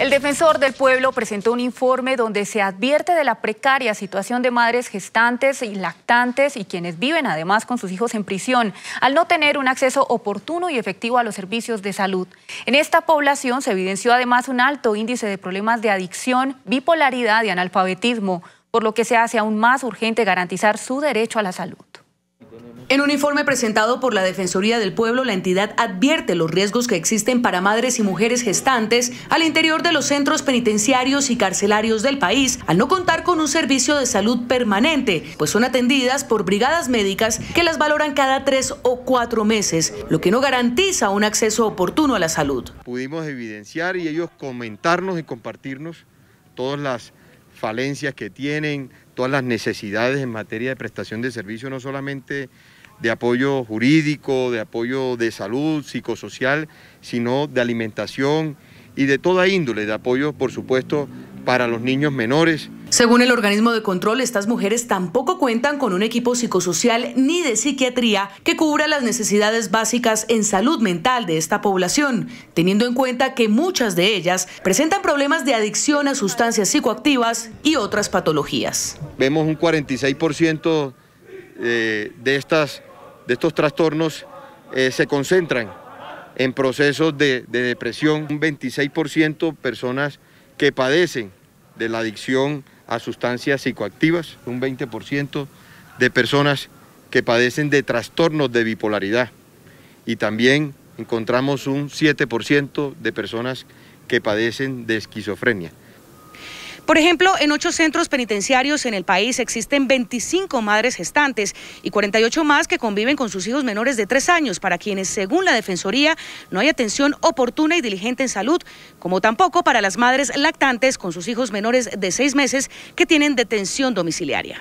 El defensor del pueblo presentó un informe donde se advierte de la precaria situación de madres gestantes y lactantes y quienes viven además con sus hijos en prisión al no tener un acceso oportuno y efectivo a los servicios de salud. En esta población se evidenció además un alto índice de problemas de adicción, bipolaridad y analfabetismo, por lo que se hace aún más urgente garantizar su derecho a la salud. En un informe presentado por la Defensoría del Pueblo, la entidad advierte los riesgos que existen para madres y mujeres gestantes al interior de los centros penitenciarios y carcelarios del país, al no contar con un servicio de salud permanente, pues son atendidas por brigadas médicas que las valoran cada tres o cuatro meses, lo que no garantiza un acceso oportuno a la salud. Pudimos evidenciar y ellos comentarnos y compartirnos todas las falencias que tienen, todas las necesidades en materia de prestación de servicios, no solamente de apoyo jurídico, de apoyo de salud, psicosocial, sino de alimentación y de toda índole de apoyo, por supuesto, para los niños menores. Según el organismo de control, estas mujeres tampoco cuentan con un equipo psicosocial ni de psiquiatría que cubra las necesidades básicas en salud mental de esta población, teniendo en cuenta que muchas de ellas presentan problemas de adicción a sustancias psicoactivas y otras patologías. Vemos un 46% eh, de, estas, de estos trastornos eh, se concentran en procesos de, de depresión, un 26% personas que padecen de la adicción a sustancias psicoactivas, un 20% de personas que padecen de trastornos de bipolaridad y también encontramos un 7% de personas que padecen de esquizofrenia. Por ejemplo, en ocho centros penitenciarios en el país existen 25 madres gestantes y 48 más que conviven con sus hijos menores de tres años, para quienes, según la Defensoría, no hay atención oportuna y diligente en salud, como tampoco para las madres lactantes con sus hijos menores de seis meses que tienen detención domiciliaria.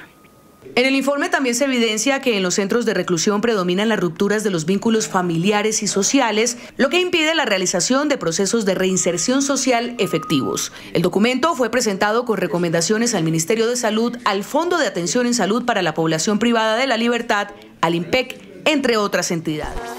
En el informe también se evidencia que en los centros de reclusión predominan las rupturas de los vínculos familiares y sociales, lo que impide la realización de procesos de reinserción social efectivos. El documento fue presentado con recomendaciones al Ministerio de Salud, al Fondo de Atención en Salud para la Población Privada de la Libertad, al INPEC, entre otras entidades.